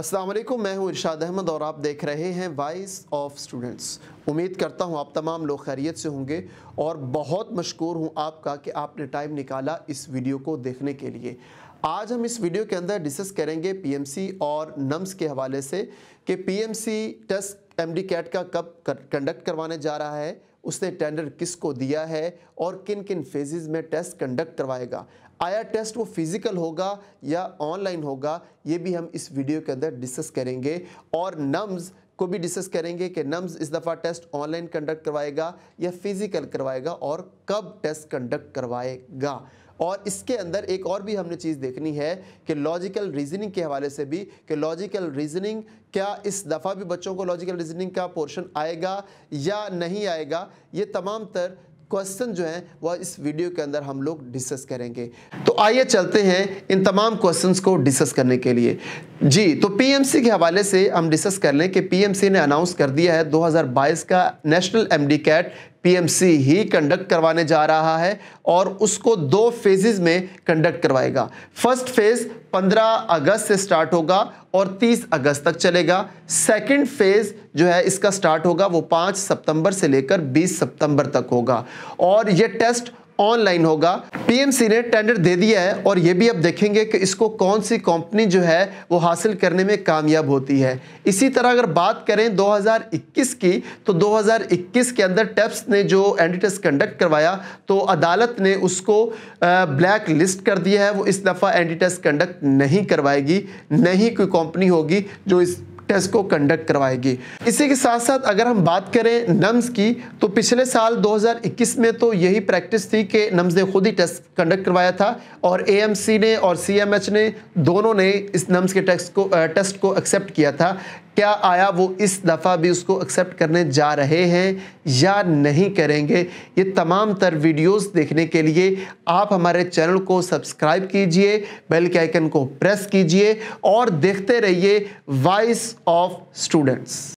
असलम मैं हूं इरशाद अहमद और आप देख रहे हैं वॉइस ऑफ स्टूडेंट्स उम्मीद करता हूं आप तमाम लोग खैरियत से होंगे और बहुत मशहूर हूं आपका कि आपने टाइम निकाला इस वीडियो को देखने के लिए आज हम इस वीडियो के अंदर डिस्कस करेंगे पीएमसी और नम्स के हवाले से कि पीएमसी टेस्ट एमडी कैट का कब कंडक्ट करवाने जा रहा है उसने टेंडर किसको दिया है और किन किन फेजेस में टेस्ट कंडक्ट करवाएगा आया टेस्ट वो फिज़िकल होगा या ऑनलाइन होगा ये भी हम इस वीडियो के अंदर डिस्कस करेंगे और नम्स को भी डिस्कस करेंगे कि नम्स इस दफ़ा टेस्ट ऑनलाइन कंडक्ट करवाएगा या फिज़िकल करवाएगा और कब टेस्ट कंडक्ट करवाएगा और इसके अंदर एक और भी हमने चीज़ देखनी है कि लॉजिकल रीजनिंग के हवाले से भी कि लॉजिकल रीजनिंग क्या इस दफ़ा भी बच्चों को लॉजिकल रीजनिंग का पोर्शन आएगा या नहीं आएगा ये तमाम तर क्वेश्चन जो हैं वह इस वीडियो के अंदर हम लोग डिस्कस करेंगे तो आइए चलते हैं इन तमाम क्वेश्चंस को डिस्कस करने के लिए जी तो पीएमसी के हवाले से हम डिस्कस कर लें कि पीएमसी ने अनाउंस कर दिया है 2022 का नेशनल एमडी कैट पीएमसी ही कंडक्ट करवाने जा रहा है और उसको दो फेजेस में कंडक्ट करवाएगा फर्स्ट फेज़ 15 अगस्त से स्टार्ट होगा और 30 अगस्त तक चलेगा सेकंड फेज़ जो है इसका स्टार्ट होगा वो 5 सितंबर से लेकर 20 सितंबर तक होगा और ये टेस्ट ऑनलाइन होगा पीएमसी ने टेंडर दे दिया है और ये भी अब देखेंगे कि इसको कौन सी कंपनी जो है वो हासिल करने में कामयाब होती है इसी तरह अगर बात करें 2021 की तो 2021 के अंदर टेप्स ने जो एंटी टेस्ट कंडक्ट करवाया तो अदालत ने उसको ब्लैक लिस्ट कर दिया है वो इस दफ़ा एंटी टेस्ट कंडक्ट नहीं करवाएगी नहीं कोई कंपनी होगी जो इस टेस्ट को कंडक्ट करवाएगी इसी के साथ साथ अगर हम बात करें नम्स की तो पिछले साल 2021 में तो यही प्रैक्टिस थी कि नम्स ने खुद ही टेस्ट कंडक्ट करवाया था और ए ने और सी ने दोनों ने इस नम्स के टेस्ट को टेस्ट को एक्सेप्ट किया था क्या आया वो इस दफ़ा भी उसको एक्सेप्ट करने जा रहे हैं या नहीं करेंगे ये तमाम तर वीडियोस देखने के लिए आप हमारे चैनल को सब्सक्राइब कीजिए बेल के आइकन को प्रेस कीजिए और देखते रहिए वाइस of students.